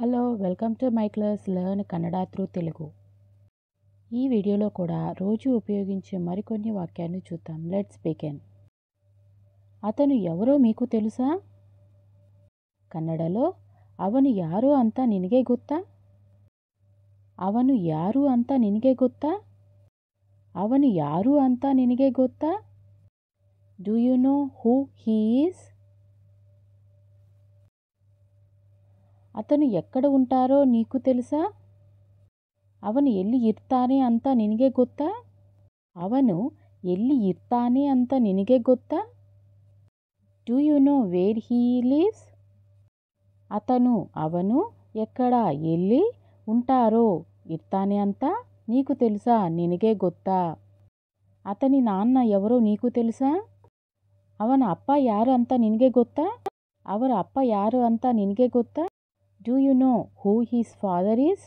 hello welcome to my class learn Kannada through Telugu ఈ వీడియోలో కూడా రోజు ఉపయోగించే మరికొన్ని వాక్యాన్ని చూద్దాం లెట్స్ బిగెన్ అతను ఎవరో మీకు తెలుసా కన్నడలో అవను యారు అంతా నినిగే గుత్తా అవను యారు అంతా నినిగే గుత్తా అవను యారు అంతా నినిగే గుత్తా do you know who he is అతను ఎక్కడ ఉంటారో నీకు తెలుసా అవను ఎల్లి ఇర్తానే అంతా నినిగే గొత్తా అవను ఎల్లి ఇర్తానే అంతా నినిగే గొత్తా do you know where he lives అతను అవను ఎక్కడ ఎల్లి ఉంటారో ఇర్తానే అంతా నీకు తెలుసా నినిగే గొత్తా అతని నాన్న ఎవరో నీకు తెలుసా అవన అప్ప యారు అంతా నినిగే గొత్తా అవరు అప్ప యారు అంతా నినిగే గొత్తా do you know who his father is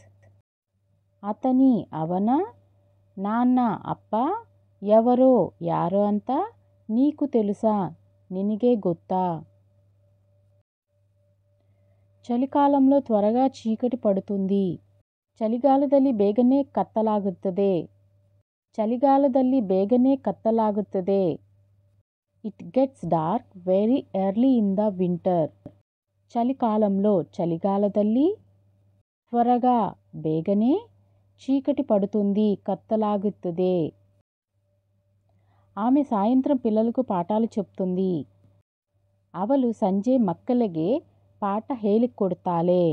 అతని అవనా నాన్న అప్ప ఎవరో యారో అంతా నీకు తెలుసా నినిగే గొత్తా చలికాలంలో త్వరగా చీకటి పడుతుంది చలిగాలదల్లి బేగనే కత్తలాగుతుంది చలిగాలదల్లి బేగనే కత్తలాగుతుంది it gets dark very early in the winter చలికాలంలో చలిగాలదల్లి త్వరగా బేగనే చీకటి పడుతుంది కత్తలాగుతుదే ఆమె సాయంత్రం పిల్లలకు పాఠాలు చెప్తుంది అవలు మక్కలగే పాట హేలి కొడతాలే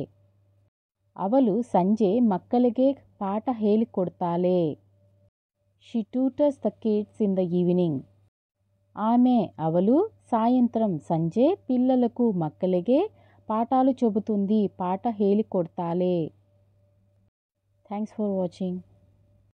అవలు సంజయ్ మక్కలగే పాట హేలి కొడతాలే she tutors the kids in the evening ఆమె అవలు సాయంత్రం సంజే పిల్లలకు మక్కలిగే పాఠాలు చెబుతుంది పాట హేలి కొడతాలే థ్యాంక్స్ ఫర్ వాచింగ్